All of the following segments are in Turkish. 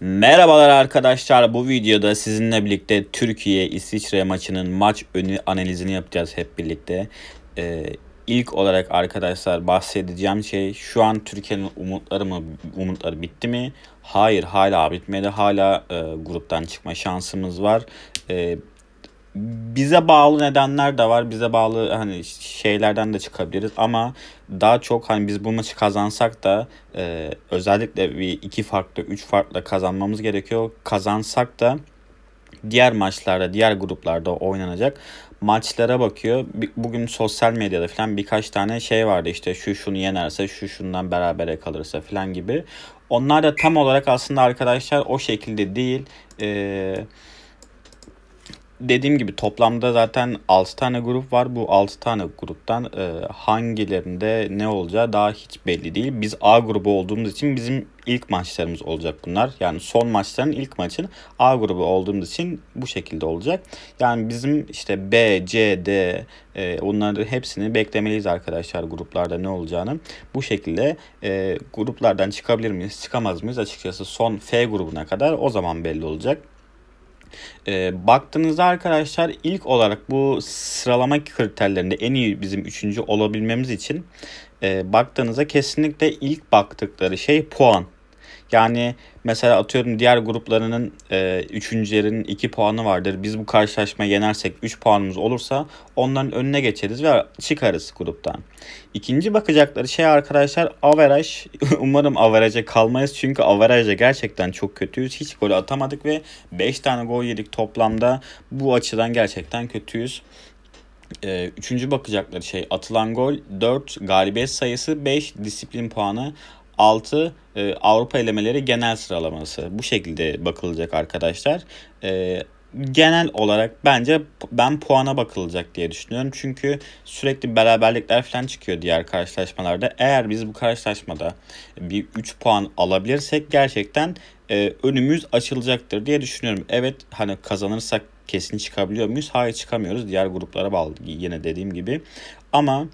Merhabalar arkadaşlar. Bu videoda sizinle birlikte Türkiye-İsviçre maçının maç önü analizini yapacağız hep birlikte. Ee, ilk olarak arkadaşlar bahsedeceğim şey şu an Türkiye'nin umutları mı umutları bitti mi? Hayır hala bitmedi. Hala e, gruptan çıkma şansımız var. E, bize bağlı nedenler de var. Bize bağlı hani şeylerden de çıkabiliriz ama daha çok hani biz bu maçı kazansak da e, özellikle bir iki farklı, üç farklı kazanmamız gerekiyor. Kazansak da diğer maçlarda, diğer gruplarda oynanacak maçlara bakıyor. Bugün sosyal medyada falan birkaç tane şey vardı işte şu şunu yenerse, şu şundan berabere kalırsa falan gibi. Onlar da tam olarak aslında arkadaşlar o şekilde değil. Eee dediğim gibi toplamda zaten 6 tane grup var. Bu 6 tane gruptan e, hangilerinde ne olacağı daha hiç belli değil. Biz A grubu olduğumuz için bizim ilk maçlarımız olacak bunlar. Yani son maçların ilk maçın A grubu olduğumuz için bu şekilde olacak. Yani bizim işte B, C, D e, onların hepsini beklemeliyiz arkadaşlar gruplarda ne olacağını. Bu şekilde e, gruplardan çıkabilir miyiz, çıkamaz mıyız açıkçası son F grubuna kadar o zaman belli olacak. E, baktığınızda arkadaşlar ilk olarak bu sıralama kriterlerinde en iyi bizim üçüncü olabilmemiz için e, baktığınızda kesinlikle ilk baktıkları şey puan. Yani mesela atıyorum diğer gruplarının e, üçüncülerin iki puanı vardır. Biz bu karşılaşmayı yenersek 3 puanımız olursa onların önüne geçeriz ve çıkarız gruptan. İkinci bakacakları şey arkadaşlar averaj. Umarım averaja kalmayız çünkü averajda gerçekten çok kötüyüz. Hiç gol atamadık ve 5 tane gol yedik toplamda. Bu açıdan gerçekten kötüyüz. E, üçüncü bakacakları şey atılan gol 4, galibiyet sayısı 5, disiplin puanı. 6 e, Avrupa elemeleri genel sıralaması. Bu şekilde bakılacak arkadaşlar. E, genel olarak bence ben puana bakılacak diye düşünüyorum. Çünkü sürekli beraberlikler falan çıkıyor diğer karşılaşmalarda. Eğer biz bu karşılaşmada bir 3 puan alabilirsek gerçekten e, önümüz açılacaktır diye düşünüyorum. Evet hani kazanırsak kesin çıkabiliyor muyuz? Hayır çıkamıyoruz. Diğer gruplara bağlı yine dediğim gibi. Ama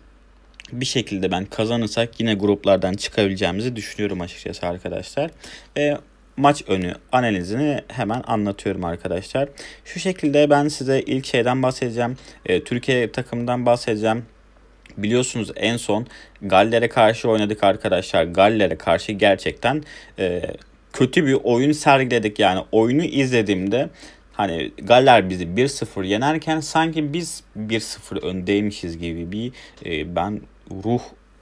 bir şekilde ben kazanırsak yine gruplardan çıkabileceğimizi düşünüyorum açıkçası arkadaşlar. Ve maç önü analizini hemen anlatıyorum arkadaşlar. Şu şekilde ben size ilk şeyden bahsedeceğim. E, Türkiye takımından bahsedeceğim. Biliyorsunuz en son Galler'e karşı oynadık arkadaşlar. Galler'e karşı gerçekten e, kötü bir oyun sergiledik. Yani oyunu izlediğimde hani Galler bizi 1-0 yenerken sanki biz 1-0 öndeymişiz gibi bir e, ben ruh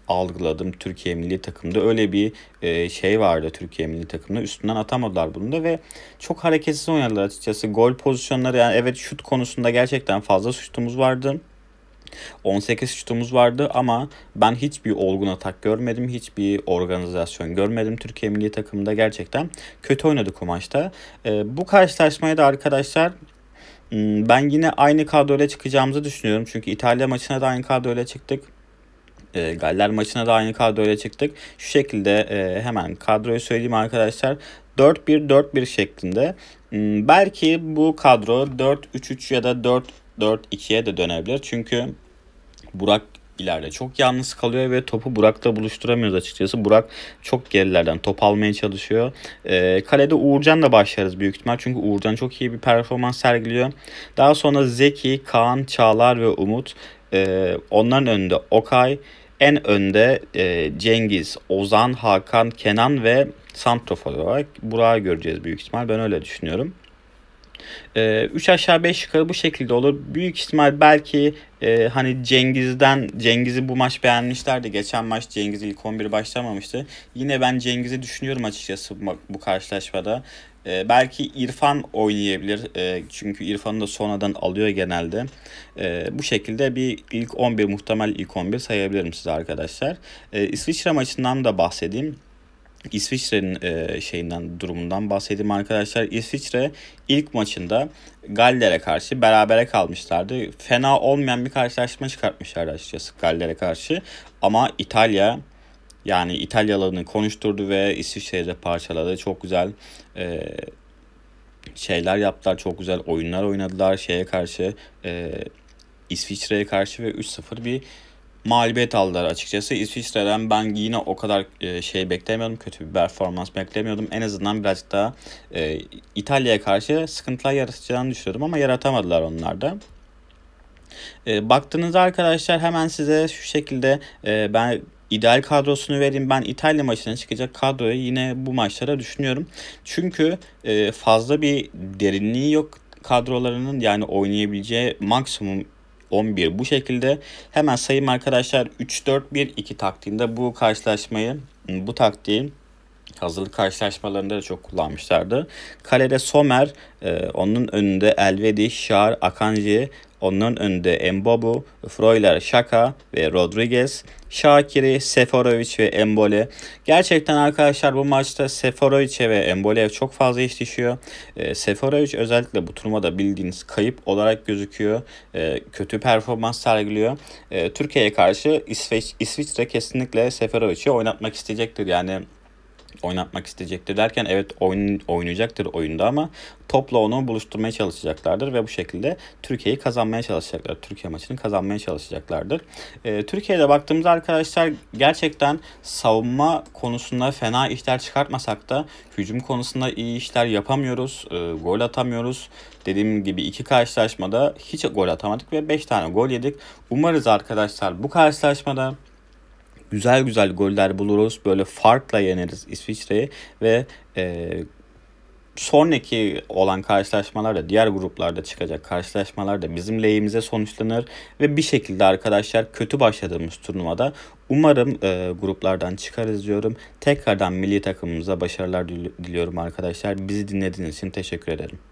algıladım Türkiye milli takımda. Öyle bir e, şey vardı Türkiye milli takımda. Üstünden atamadılar bunu da ve çok hareketsiz oynadılar açıkçası. Gol pozisyonları yani evet şut konusunda gerçekten fazla şutumuz vardı. 18 şutumuz vardı ama ben hiçbir olgun atak görmedim. Hiçbir organizasyon görmedim. Türkiye milli takımında gerçekten kötü oynadık o maçta. E, bu karşılaşmaya da arkadaşlar hmm, ben yine aynı kadroyla çıkacağımızı düşünüyorum. Çünkü İtalya maçına da aynı kadroyla çıktık e, Galler maçına da aynı kadroyla çıktık. Şu şekilde e, hemen kadroyu söyleyeyim arkadaşlar. 4-1-4-1 şeklinde. Hmm, belki bu kadro 4-3-3 ya da 4-4-2'ye de dönebilir. Çünkü Burak ileride çok yalnız kalıyor ve topu Burak'la buluşturamıyoruz açıkçası. Burak çok gerilerden top almaya çalışıyor. E, kalede da başlarız büyük ihtimal. Çünkü Uğurcan çok iyi bir performans sergiliyor. Daha sonra Zeki, Kaan, Çağlar ve Umut e, onların önünde Okay, en önde e, Cengiz, Ozan, Hakan, Kenan ve Santrofor olarak Burak'ı göreceğiz büyük ihtimal. Ben öyle düşünüyorum. E, ee, 3 aşağı 5 yukarı bu şekilde olur. Büyük ihtimal belki e, hani Cengiz'den Cengiz'i bu maç beğenmişlerdi. Geçen maç Cengiz ilk 11 başlamamıştı. Yine ben Cengiz'i düşünüyorum açıkçası bu, bu karşılaşmada. E, belki İrfan oynayabilir. E, çünkü İrfan'ı da sonradan alıyor genelde. E, bu şekilde bir ilk 11 muhtemel ilk 11 sayabilirim size arkadaşlar. E, İsviçre maçından da bahsedeyim. İsviçre'nin e, şeyinden durumundan bahsedeyim arkadaşlar. İsviçre ilk maçında Galler'e karşı berabere kalmışlardı. Fena olmayan bir karşılaşma çıkartmışlardı açıkçası Galler'e karşı. Ama İtalya yani İtalyalarını konuşturdu ve İsviçre'yi de parçaladı. Çok güzel e, şeyler yaptılar. Çok güzel oyunlar oynadılar şeye karşı. E, İsviçre'ye karşı ve 3-0 bir mağlubiyet aldılar açıkçası. İsviçre'den ben yine o kadar e, şey beklemiyordum. Kötü bir performans beklemiyordum. En azından birazcık daha e, İtalya'ya karşı sıkıntılar yaratacağını düşünüyordum ama yaratamadılar onlar da. E, baktığınızda arkadaşlar hemen size şu şekilde e, ben ideal kadrosunu vereyim. Ben İtalya maçına çıkacak kadroyu yine bu maçlara düşünüyorum. Çünkü e, fazla bir derinliği yok kadrolarının yani oynayabileceği maksimum 11 bu şekilde. Hemen sayayım arkadaşlar 3-4-1-2 taktiğinde bu karşılaşmayı bu taktiğin hazırlık karşılaşmalarında da çok kullanmışlardı. Kalede Somer, e, onun önünde Elvedi, Şar, Akanji, onların önünde Mbobu, Freuler, Şaka ve Rodriguez, Şakiri, Seferovic ve Embole. Gerçekten arkadaşlar bu maçta Seferovic'e ve Embole'ye çok fazla iş düşüyor. E, Seferovic özellikle bu turnuvada bildiğiniz kayıp olarak gözüküyor. E, kötü performans sergiliyor. E, Türkiye'ye karşı İsveç, İsviçre kesinlikle Seferovic'i oynatmak isteyecektir. Yani oynatmak isteyecektir derken evet oyun, oynayacaktır oyunda ama topla onu buluşturmaya çalışacaklardır ve bu şekilde Türkiye'yi kazanmaya çalışacaklar. Türkiye maçını kazanmaya çalışacaklardır. E, Türkiye'de baktığımızda arkadaşlar gerçekten savunma konusunda fena işler çıkartmasak da hücum konusunda iyi işler yapamıyoruz. E, gol atamıyoruz. Dediğim gibi iki karşılaşmada hiç gol atamadık ve 5 tane gol yedik. Umarız arkadaşlar bu karşılaşmada güzel güzel goller buluruz. Böyle farkla yeneriz İsviçre'yi ve e, sonraki olan karşılaşmalar diğer gruplarda çıkacak karşılaşmalar bizim lehimize sonuçlanır ve bir şekilde arkadaşlar kötü başladığımız turnuvada umarım e, gruplardan çıkarız diyorum. Tekrardan milli takımımıza başarılar diliyorum arkadaşlar. Bizi dinlediğiniz için teşekkür ederim.